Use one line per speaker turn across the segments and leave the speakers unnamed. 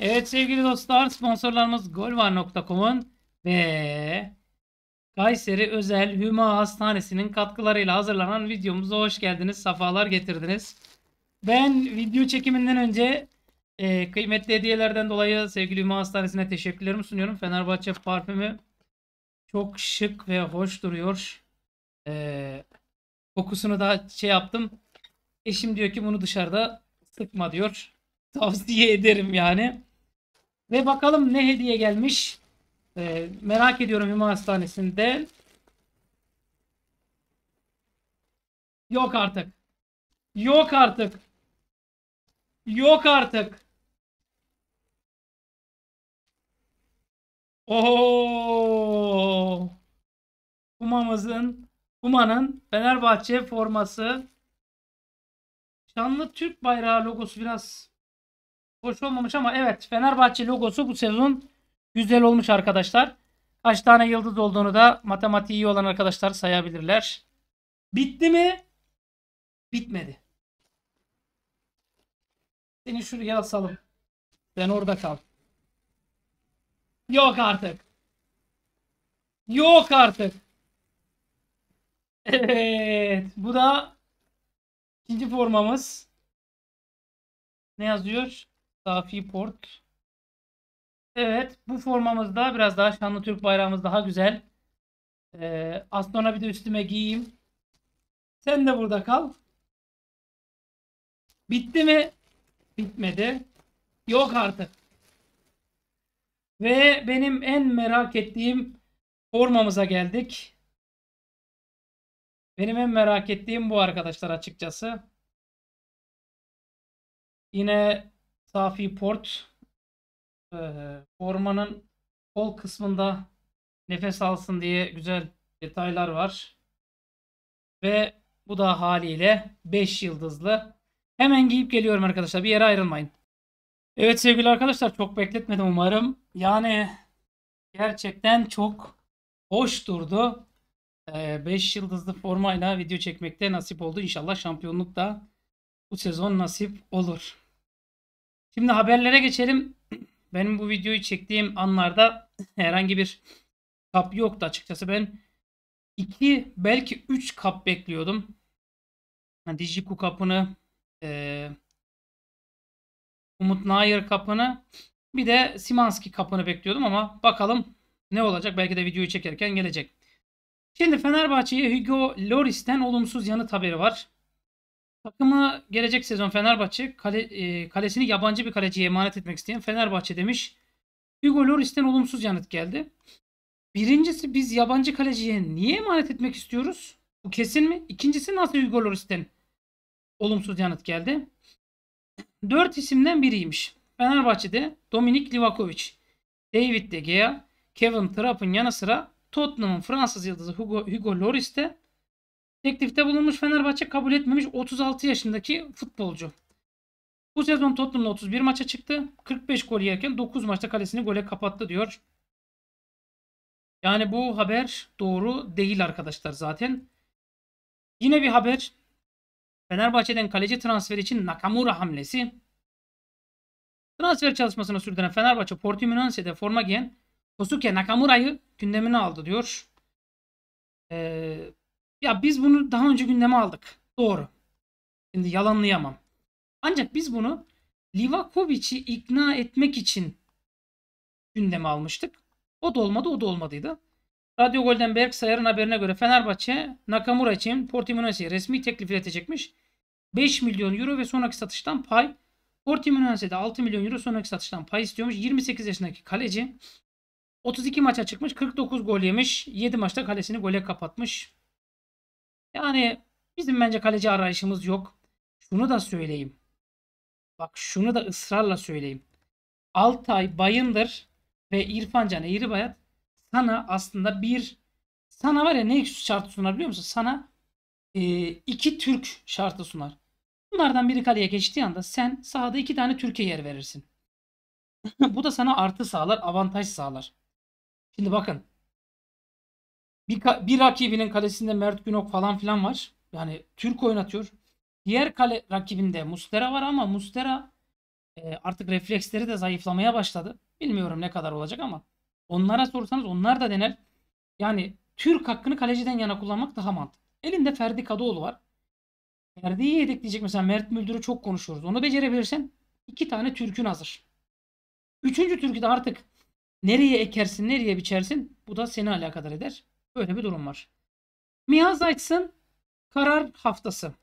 Evet sevgili dostlar sponsorlarımız golvar.com'un ve Kayseri Özel Hüma Hastanesi'nin katkılarıyla hazırlanan videomuza hoş geldiniz. Safalar getirdiniz. Ben video çekiminden önce e, kıymetli hediyelerden dolayı sevgili Hüma Hastanesi'ne teşekkürlerimi sunuyorum. Fenerbahçe parfümü çok şık ve hoş duruyor. E, kokusunu da şey yaptım. Eşim diyor ki bunu dışarıda sıkma diyor. Tavsiye ederim yani. Ve bakalım ne hediye gelmiş. E, merak ediyorum Hüma Hastanesi'nde. Yok artık. Yok artık. Yok artık. Oho. Kumamızın, Kuma'nın Fenerbahçe forması. Şanlı Türk bayrağı logosu biraz Hoş olmamış ama evet Fenerbahçe logosu bu sezon güzel olmuş arkadaşlar. Kaç tane yıldız olduğunu da matematiği iyi olan arkadaşlar sayabilirler. Bitti mi? Bitmedi. Seni şuraya asalım. Ben orada kal. Yok artık. Yok artık. Evet. Bu da ikinci formamız. Ne yazıyor? Safi Port. Evet bu formamızda biraz daha şanlı Türk bayrağımız daha güzel. Ee, az bir de üstüme giyeyim. Sen de burada kal. Bitti mi? Bitmedi. Yok artık. Ve benim en merak ettiğim formamıza geldik. Benim en merak ettiğim bu arkadaşlar açıkçası. Yine Safi Port e, ormanın kol kısmında nefes alsın diye güzel detaylar var. Ve bu da haliyle 5 yıldızlı. Hemen giyip geliyorum arkadaşlar. Bir yere ayrılmayın. Evet sevgili arkadaşlar çok bekletmedim umarım. Yani gerçekten çok hoş durdu. 5 ee, yıldızlı formayla video çekmekte nasip oldu. İnşallah şampiyonluk da bu sezon nasip olur. Şimdi haberlere geçelim. Benim bu videoyu çektiğim anlarda herhangi bir kap yoktu açıkçası. Ben 2 belki 3 kap bekliyordum. Yani Dijiku kapını, e, Umut Nair kapını bir de Simanski kapını bekliyordum ama bakalım ne olacak. Belki de videoyu çekerken gelecek. Şimdi Fenerbahçe'ye Hugo Loris'ten olumsuz yanıt haberi var. Takımı gelecek sezon Fenerbahçe kale, e, kalesini yabancı bir kaleciye emanet etmek isteyen Fenerbahçe demiş. Hugo Lloris'ten olumsuz yanıt geldi. Birincisi biz yabancı kaleciye niye emanet etmek istiyoruz? Bu kesin mi? İkincisi nasıl Hugo Lloris'ten olumsuz yanıt geldi. Dört isimden biriymiş. Fenerbahçe'de Dominik Livakovic, David De Gea, Kevin Trapp'ın yanı sıra Tottenham'ın Fransız yıldızı Hugo, Hugo Lloris'te. Teklifte bulunmuş Fenerbahçe kabul etmemiş 36 yaşındaki futbolcu. Bu sezon Tottenham'la 31 maça çıktı. 45 gol yerken 9 maçta kalesini gole kapattı diyor. Yani bu haber doğru değil arkadaşlar zaten. Yine bir haber. Fenerbahçe'den kaleci transferi için Nakamura hamlesi. Transfer çalışmasına sürdüren Fenerbahçe Portimonense'de forma giyen Kosuke Nakamura'yı gündemine aldı diyor. Ee, ya biz bunu daha önce gündeme aldık. Doğru. Şimdi yalanlayamam. Ancak biz bunu Livakovic'i ikna etmek için gündeme almıştık. O da olmadı, o da olmadıydı. Radyo Golden Sayarın haberine göre Fenerbahçe Nakamura için Portimonense'ye resmi teklif iletecekmiş. 5 milyon euro ve sonraki satıştan pay. Portimonense'de 6 milyon euro sonraki satıştan pay istiyormuş. 28 yaşındaki kaleci 32 maça çıkmış, 49 gol yemiş, 7 maçta kalesini gole kapatmış. Yani bizim bence kaleci arayışımız yok. Şunu da söyleyeyim. Bak şunu da ısrarla söyleyeyim. Altay Bayındır ve İrfan Can Eğribayat sana aslında bir sana var ya ne şartı sunar biliyor musun? Sana e, iki Türk şartı sunar. Bunlardan biri kaleye geçtiği anda sen sahada iki tane Türkiye yer verirsin. Bu da sana artı sağlar, avantaj sağlar. Şimdi bakın bir, bir rakibinin kalesinde Mert Günok falan filan var. Yani Türk oynatıyor. Diğer kale rakibinde Mustera var ama Mustera e, artık refleksleri de zayıflamaya başladı. Bilmiyorum ne kadar olacak ama onlara sorsanız onlar da dener. Yani Türk hakkını kaleciden yana kullanmak daha mantıklı. Elinde Ferdi Kadıoğlu var. Ferdi'yi yedekleyecek mesela Mert Müldür'ü çok konuşuyoruz. Onu becerebilirsen iki tane Türk'ün hazır. Üçüncü Türk'ü de artık nereye ekersin, nereye biçersin bu da seni alakadar eder. Böyle bir durum var. Mihazayts'ın karar haftası.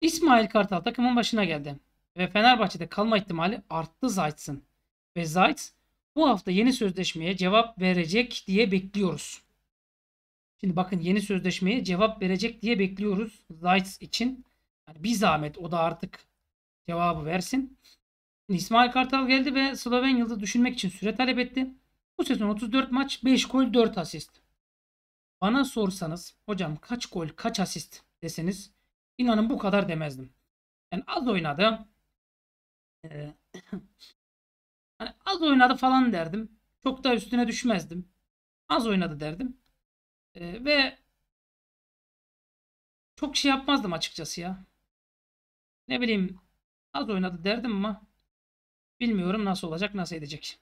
İsmail Kartal takımın başına geldi ve Fenerbahçe'de kalma ihtimali arttı Zayts'ın. Ve Zayts bu hafta yeni sözleşmeye cevap verecek diye bekliyoruz. Şimdi bakın yeni sözleşmeye cevap verecek diye bekliyoruz Zayts için. Yani bir zahmet o da artık cevabı versin. İsmail Kartal geldi ve Sloven Yıldız düşünmek için süre talep etti. Bu sezon 34 maç 5 gol 4 asist. Bana sorsanız hocam kaç gol kaç asist deseniz inanın bu kadar demezdim. Yani az oynadı. Ee, hani az oynadı falan derdim. Çok da üstüne düşmezdim. Az oynadı derdim. Ee, ve çok şey yapmazdım açıkçası ya. Ne bileyim az oynadı derdim ama bilmiyorum nasıl olacak nasıl edecek.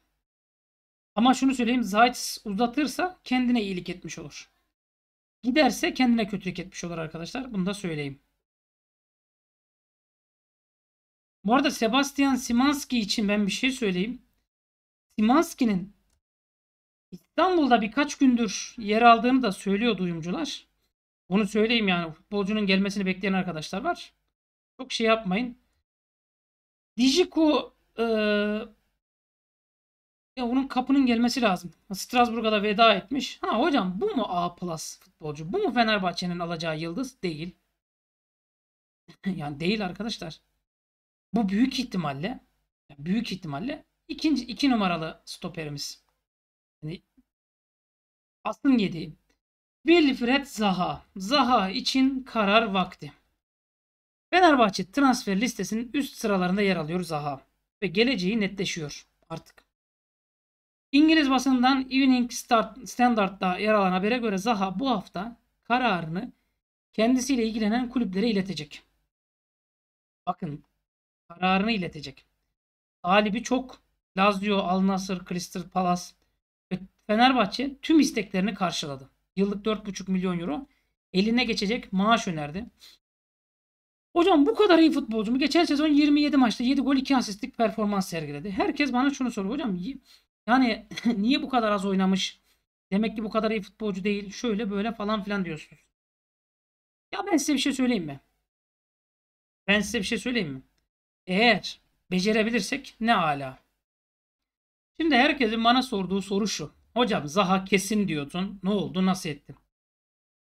Ama şunu söyleyeyim Zayt uzatırsa kendine iyilik etmiş olur. Giderse kendine kötülük etmiş olur arkadaşlar. Bunu da söyleyeyim. Bu arada Sebastian Simanski için ben bir şey söyleyeyim. Simanski'nin İstanbul'da birkaç gündür yer aldığını da söylüyor duyumcular. Bunu söyleyeyim yani futbolcunun gelmesini bekleyen arkadaşlar var. Çok şey yapmayın. Dijiku e, ya bunun kapının gelmesi lazım. Strasburg'a da veda etmiş. Ha hocam bu mu A plus futbolcu? Bu mu Fenerbahçe'nin alacağı yıldız? Değil. yani değil arkadaşlar. Bu büyük ihtimalle büyük ihtimalle ikinci iki numaralı stoperimiz. Yani aslın yediği. Wilfred Zaha. Zaha için karar vakti. Fenerbahçe transfer listesinin üst sıralarında yer alıyor Zaha ve geleceği netleşiyor artık. İngiliz basından Evening Standard'da yer alan habere göre Zaha bu hafta kararını kendisiyle ilgilenen kulüplere iletecek. Bakın kararını iletecek. Talibi çok Lazio, Al Nasır, Crystal Palace ve Fenerbahçe tüm isteklerini karşıladı. Yıllık 4,5 milyon euro eline geçecek maaş önerdi. Hocam bu kadar iyi futbolcu mu? Geçen sezon 27 maçta 7 gol 2 asistlik performans sergiledi. Herkes bana şunu soruyor. Hocam yani niye bu kadar az oynamış? Demek ki bu kadar iyi futbolcu değil. Şöyle böyle falan filan diyorsunuz. Ya ben size bir şey söyleyeyim mi? Ben size bir şey söyleyeyim mi? Eğer becerebilirsek ne ala. Şimdi herkesin bana sorduğu soru şu. Hocam Zaha kesin diyordun. Ne oldu? Nasıl ettin?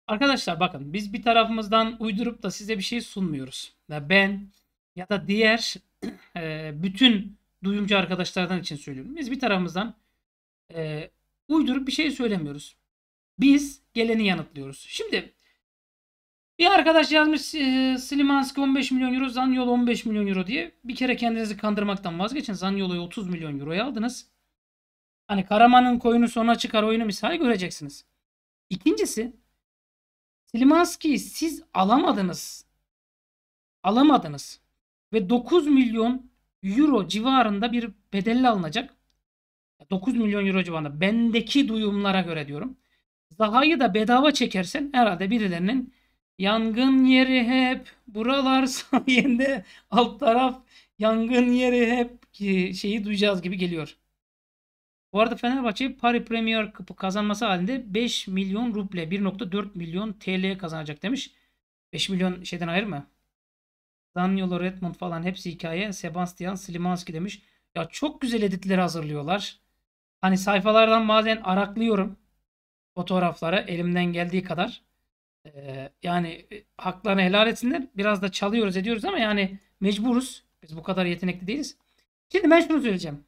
Arkadaşlar bakın biz bir tarafımızdan uydurup da size bir şey sunmuyoruz. Ya ben ya da diğer bütün duyumcu arkadaşlardan için söylüyorum. Biz bir tarafımızdan e, uydurup bir şey söylemiyoruz. Biz geleni yanıtlıyoruz. Şimdi bir arkadaş yazmış e, Slimanski 15 milyon euro, Zanyolu 15 milyon euro diye. Bir kere kendinizi kandırmaktan vazgeçin. Zanyolu'yu 30 milyon euroya aldınız. Hani Karaman'ın koyunu sona çıkar oyunu misal göreceksiniz. İkincisi Slimanski'yi siz alamadınız. Alamadınız. Ve 9 milyon euro civarında bir bedelle alınacak. 9 milyon euro civarında. Bendeki duyumlara göre diyorum. Zaha'yı da bedava çekersen herhalde birilerinin yangın yeri hep buralar sayende alt taraf yangın yeri hep şeyi duyacağız gibi geliyor. Bu arada Fenerbahçe Paris Premier Cup'ı kazanması halinde 5 milyon ruble 1.4 milyon TL kazanacak demiş. 5 milyon şeyden ayrı mı? Daniel Redmond falan hepsi hikaye. Sebastian Slimanski demiş. Ya çok güzel editleri hazırlıyorlar. Hani sayfalardan bazen araklıyorum fotoğraflara elimden geldiği kadar. Ee, yani e, haklarını helal etsinler. Biraz da çalıyoruz ediyoruz ama yani mecburuz. Biz bu kadar yetenekli değiliz. Şimdi ben şunu söyleyeceğim.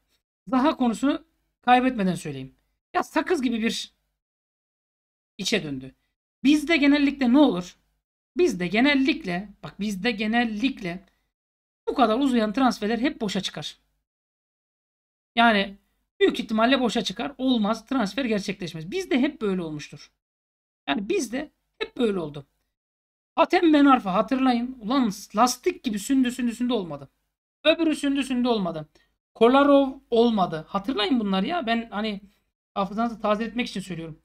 Zaha konusunu kaybetmeden söyleyeyim. Ya sakız gibi bir içe döndü. Bizde genellikle ne olur? Bizde genellikle bak bizde genellikle bu kadar uzayan transferler hep boşa çıkar. Yani büyük ihtimalle boşa çıkar. Olmaz transfer gerçekleşmez. Bizde hep böyle olmuştur. Yani bizde hep böyle oldu. Hatem Benarfa hatırlayın. Ulan lastik gibi sündü sündü sündü olmadı. Öbürü sündü sündü olmadı. Kolarov olmadı. Hatırlayın bunları ya. Ben hani hafızanızı taze etmek için söylüyorum.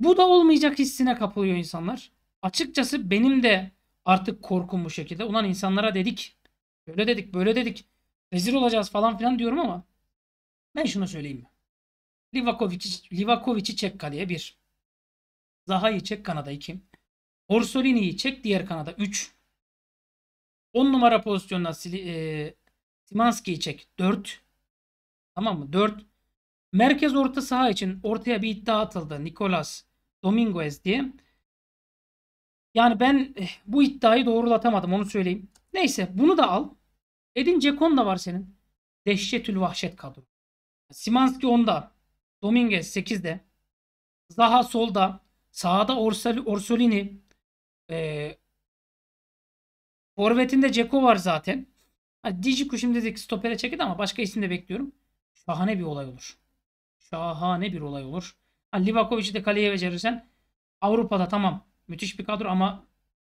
Bu da olmayacak hissine kapılıyor insanlar açıkçası benim de artık korkum bu şekilde. Ulan insanlara dedik. Böyle dedik, böyle dedik. Rezil olacağız falan filan diyorum ama ben şunu söyleyeyim mi? Livakovic'i Livakovic çek kaleye bir, Zaha'yı çek kanada iki, Orsolini'yi çek diğer kanada üç, on numara pozisyonuna e, Simanski'yi çek dört, Tamam mı? Dört Merkez orta saha için ortaya bir iddia atıldı. Nicolas Dominguez diye. Yani ben eh, bu iddiayı doğrulatamadım onu söyleyeyim. Neyse bunu da al. Edin Cekon da var senin. Dehşetül vahşet kadro. Simanski onda, Dominguez 8'de. Zaha solda. Sağda Orsolini. Ee, Forvet'inde Ceko var zaten. Hani Dijiku şimdi dedik stopere çekildi ama başka isim de bekliyorum. Şahane bir olay olur. Şahane bir olay olur. Hani Livakovic'i de kaleye becerirsen Avrupa'da tamam Müthiş bir kadro ama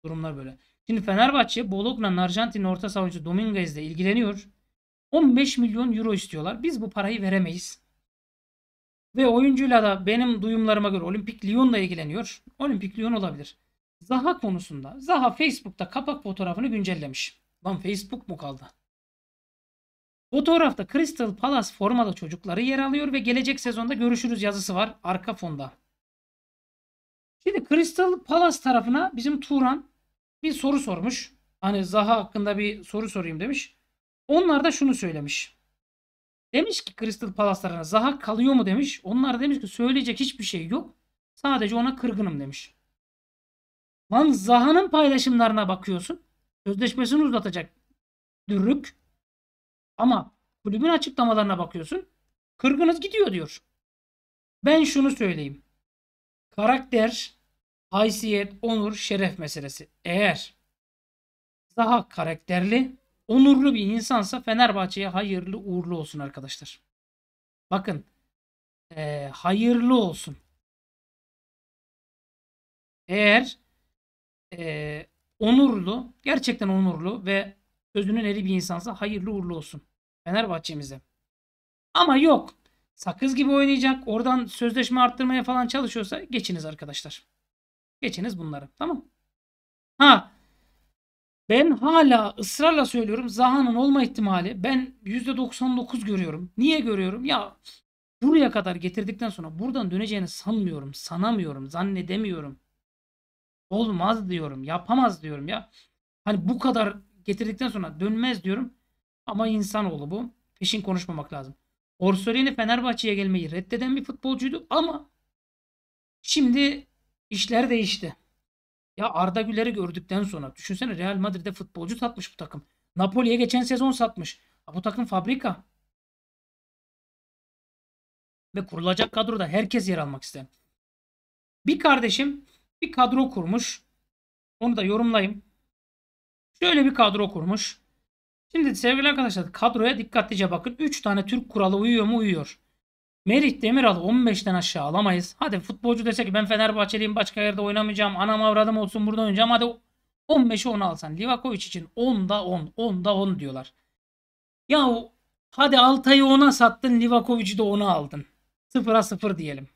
durumlar böyle. Şimdi Fenerbahçe Bologna'nın Arjantin'in orta savunucu Dominguez ile ilgileniyor. 15 milyon euro istiyorlar. Biz bu parayı veremeyiz. Ve oyuncuyla da benim duyumlarıma göre Olimpik Lyon'la ilgileniyor. Olimpik Lyon olabilir. Zaha konusunda. Zaha Facebook'ta kapak fotoğrafını güncellemiş. Lan Facebook mu kaldı? Fotoğrafta Crystal Palace formalı çocukları yer alıyor ve gelecek sezonda görüşürüz yazısı var arka fonda. Şimdi Crystal Palace tarafına bizim Turan bir soru sormuş. Hani Zaha hakkında bir soru sorayım demiş. Onlar da şunu söylemiş. Demiş ki Crystal Palace Zaha kalıyor mu demiş. Onlar demiş ki söyleyecek hiçbir şey yok. Sadece ona kırgınım demiş. Lan Zaha'nın paylaşımlarına bakıyorsun. Sözleşmesini uzatacak. dürük, Ama kulübün açıklamalarına bakıyorsun. Kırgınız gidiyor diyor. Ben şunu söyleyeyim. Karakter, haysiyet, onur, şeref meselesi. Eğer daha karakterli, onurlu bir insansa Fenerbahçe'ye hayırlı uğurlu olsun arkadaşlar. Bakın e, hayırlı olsun. Eğer e, onurlu, gerçekten onurlu ve sözünün eri bir insansa hayırlı uğurlu olsun. Fenerbahçe'mize. Ama yok sakız gibi oynayacak. Oradan sözleşme arttırmaya falan çalışıyorsa geçiniz arkadaşlar. Geçiniz bunları. Tamam. Ha ben hala ısrarla söylüyorum Zaha'nın olma ihtimali ben %99 görüyorum. Niye görüyorum? Ya buraya kadar getirdikten sonra buradan döneceğini sanmıyorum, sanamıyorum, zannedemiyorum. Olmaz diyorum, yapamaz diyorum ya. Hani bu kadar getirdikten sonra dönmez diyorum. Ama insanoğlu bu. Peşin konuşmamak lazım. Orsolini Fenerbahçe'ye gelmeyi reddeden bir futbolcuydu ama şimdi işler değişti. Ya Arda Güler'i gördükten sonra düşünsene Real Madrid'de futbolcu satmış bu takım. Napoli'ye geçen sezon satmış. bu takım fabrika. Ve kurulacak kadroda herkes yer almak ister. Bir kardeşim bir kadro kurmuş. Onu da yorumlayayım. Şöyle bir kadro kurmuş. Şimdi sevgili arkadaşlar kadroya dikkatlice bakın. 3 tane Türk kuralı uyuyor mu uyuyor. Merih Demiral'ı 15'ten aşağı alamayız. Hadi futbolcu dese ki ben Fenerbahçeliyim başka yerde oynamayacağım. Anam avradım olsun burada oynayacağım. Hadi 15'e 10 alsan. Livakovic için 10'da 10. 10'da 10 diyorlar. Yahu hadi Altay'ı 10'a sattın Livakovic'i de 10'a aldın. 0'a 0 diyelim.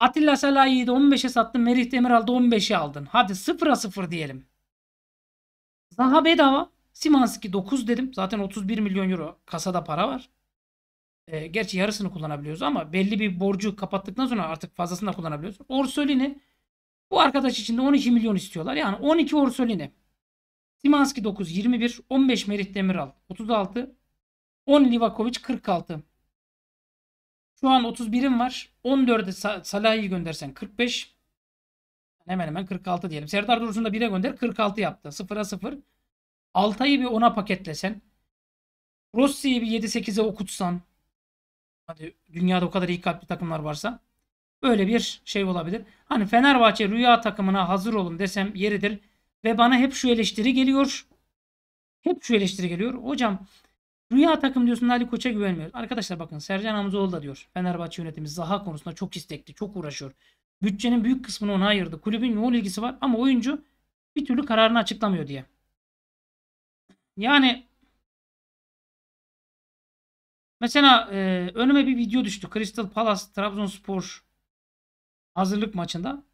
Atilla Salahi'yi de 15'e sattın. Merih Demiral'da 15'i aldın. Hadi 0'a 0 diyelim. Zaha bedava. Simanski 9 dedim. Zaten 31 milyon euro kasada para var. E, gerçi yarısını kullanabiliyoruz ama belli bir borcu kapattıktan sonra artık fazlasını da kullanabiliyoruz. Orsolini bu arkadaş için de 12 milyon istiyorlar. Yani 12 Orsolini. Simanski 9 21, 15 Merih Demiral 36, 10 Livakovic 46. Şu an 31'im var. 14'e Salah'ı göndersen 45. Hemen hemen 46 diyelim. Serdar Dursun'u da 1'e gönder 46 yaptı. 0'a 0. Altay'ı bir 10'a paketlesen. Rossi'yi bir 7-8'e okutsan. Hadi dünyada o kadar iyi kalpli takımlar varsa. Böyle bir şey olabilir. Hani Fenerbahçe rüya takımına hazır olun desem yeridir. Ve bana hep şu eleştiri geliyor. Hep şu eleştiri geliyor. Hocam rüya takım diyorsun Ali Koç'a güvenmiyor. Arkadaşlar bakın Sercan Hamzoğlu da diyor. Fenerbahçe yönetimi Zaha konusunda çok istekli, çok uğraşıyor. Bütçenin büyük kısmını ona ayırdı. Kulübün yoğun ilgisi var ama oyuncu bir türlü kararını açıklamıyor diye. Yani mesela e, önüme bir video düştü. Crystal Palace Trabzonspor hazırlık maçında.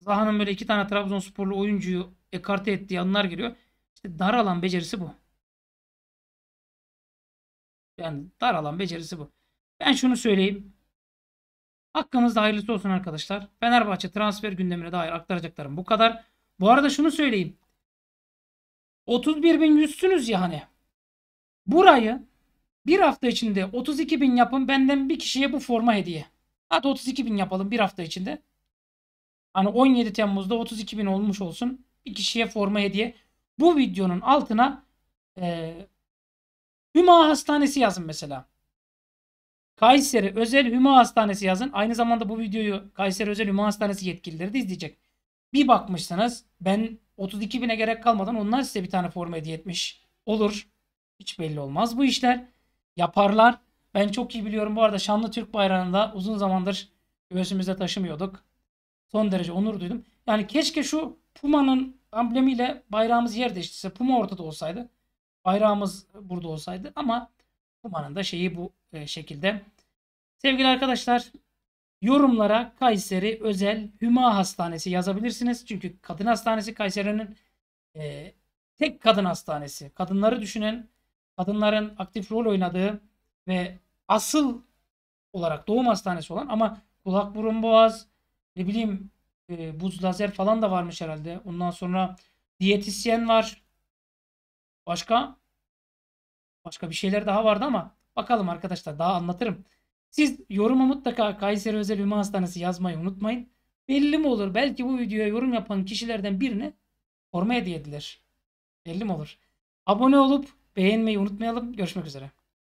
Zaha'nın böyle iki tane Trabzonsporlu oyuncuyu ekarte ettiği anlar geliyor. İşte dar alan becerisi bu. Yani dar alan becerisi bu. Ben şunu söyleyeyim. Hakkımızda hayırlısı olsun arkadaşlar. Fenerbahçe transfer gündemine dair aktaracaklarım bu kadar. Bu arada şunu söyleyeyim. 31.100'sünüz ya hani. Burayı bir hafta içinde 32.000 yapın benden bir kişiye bu forma hediye. Hadi 32.000 yapalım bir hafta içinde. Hani 17 Temmuz'da 32.000 olmuş olsun. Bir kişiye forma hediye. Bu videonun altına e, Hüma Hastanesi yazın mesela. Kayseri Özel Hüma Hastanesi yazın. Aynı zamanda bu videoyu Kayseri Özel Hüma Hastanesi yetkilileri de izleyecek. Bir bakmışsınız ben 32 bine gerek kalmadan onlar size bir tane forma hediye etmiş. Olur. Hiç belli olmaz bu işler. Yaparlar. Ben çok iyi biliyorum bu arada şanlı Türk bayrağını da uzun zamandır göğsümüzde taşımıyorduk. Son derece onur duydum. Yani keşke şu Puma'nın amblemiyle bayrağımız yer değiştirse. Puma ortada olsaydı. Bayrağımız burada olsaydı ama Puma'nın da şeyi bu e, şekilde. Sevgili arkadaşlar Yorumlara Kayseri Özel Hüma Hastanesi yazabilirsiniz. Çünkü kadın hastanesi Kayseri'nin e, tek kadın hastanesi. Kadınları düşünen, kadınların aktif rol oynadığı ve asıl olarak doğum hastanesi olan ama kulak burun boğaz ne bileyim e, buz lazer falan da varmış herhalde. Ondan sonra diyetisyen var. Başka başka bir şeyler daha vardı ama bakalım arkadaşlar daha anlatırım. Siz yoruma mutlaka Kayseri Özel Ümü Hastanesi yazmayı unutmayın. Belli mi olur? Belki bu videoya yorum yapan kişilerden birine forma hediye edilir. Belli mi olur? Abone olup beğenmeyi unutmayalım. Görüşmek üzere.